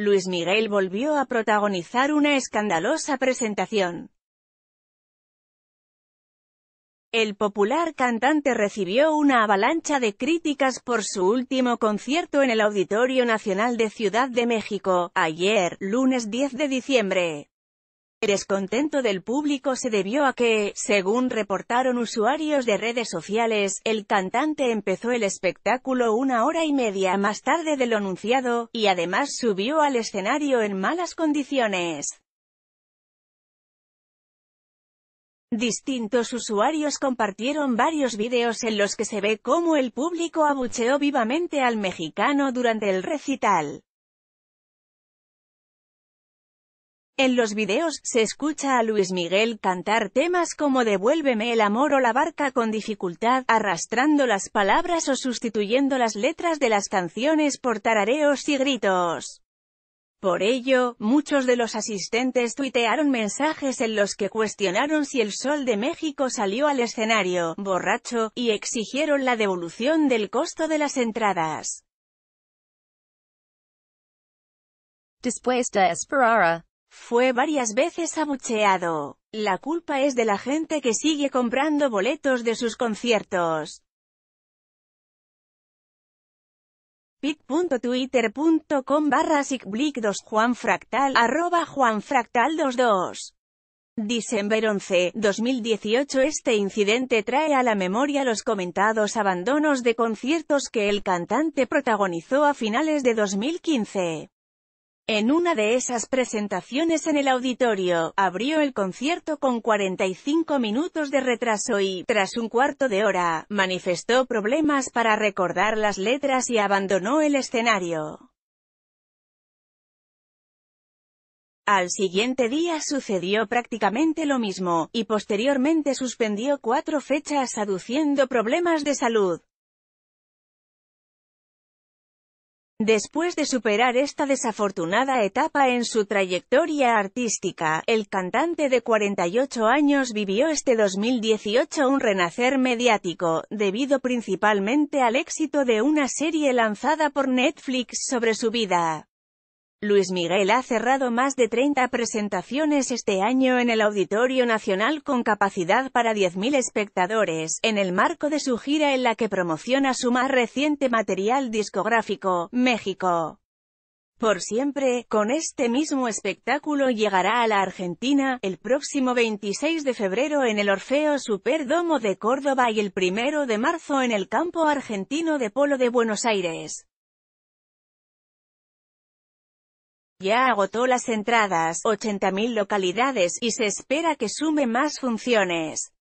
Luis Miguel volvió a protagonizar una escandalosa presentación. El popular cantante recibió una avalancha de críticas por su último concierto en el Auditorio Nacional de Ciudad de México, ayer, lunes 10 de diciembre. El descontento del público se debió a que, según reportaron usuarios de redes sociales, el cantante empezó el espectáculo una hora y media más tarde de lo anunciado, y además subió al escenario en malas condiciones. Distintos usuarios compartieron varios vídeos en los que se ve cómo el público abucheó vivamente al mexicano durante el recital. En los videos, se escucha a Luis Miguel cantar temas como Devuélveme el amor o La barca con dificultad, arrastrando las palabras o sustituyendo las letras de las canciones por tarareos y gritos. Por ello, muchos de los asistentes tuitearon mensajes en los que cuestionaron si el Sol de México salió al escenario, borracho, y exigieron la devolución del costo de las entradas. Después de Esperara fue varias veces abucheado. La culpa es de la gente que sigue comprando boletos de sus conciertos. pit.twitter.com barra 2 juanfractal arroba juanfractal22. Diciembre 11, 2018 Este incidente trae a la memoria los comentados abandonos de conciertos que el cantante protagonizó a finales de 2015. En una de esas presentaciones en el auditorio, abrió el concierto con 45 minutos de retraso y, tras un cuarto de hora, manifestó problemas para recordar las letras y abandonó el escenario. Al siguiente día sucedió prácticamente lo mismo, y posteriormente suspendió cuatro fechas aduciendo problemas de salud. Después de superar esta desafortunada etapa en su trayectoria artística, el cantante de 48 años vivió este 2018 un renacer mediático, debido principalmente al éxito de una serie lanzada por Netflix sobre su vida. Luis Miguel ha cerrado más de 30 presentaciones este año en el Auditorio Nacional con capacidad para 10.000 espectadores, en el marco de su gira en la que promociona su más reciente material discográfico, México. Por siempre, con este mismo espectáculo llegará a la Argentina, el próximo 26 de febrero en el Orfeo Superdomo de Córdoba y el primero de marzo en el campo argentino de Polo de Buenos Aires. Ya agotó las entradas, 80.000 localidades, y se espera que sume más funciones.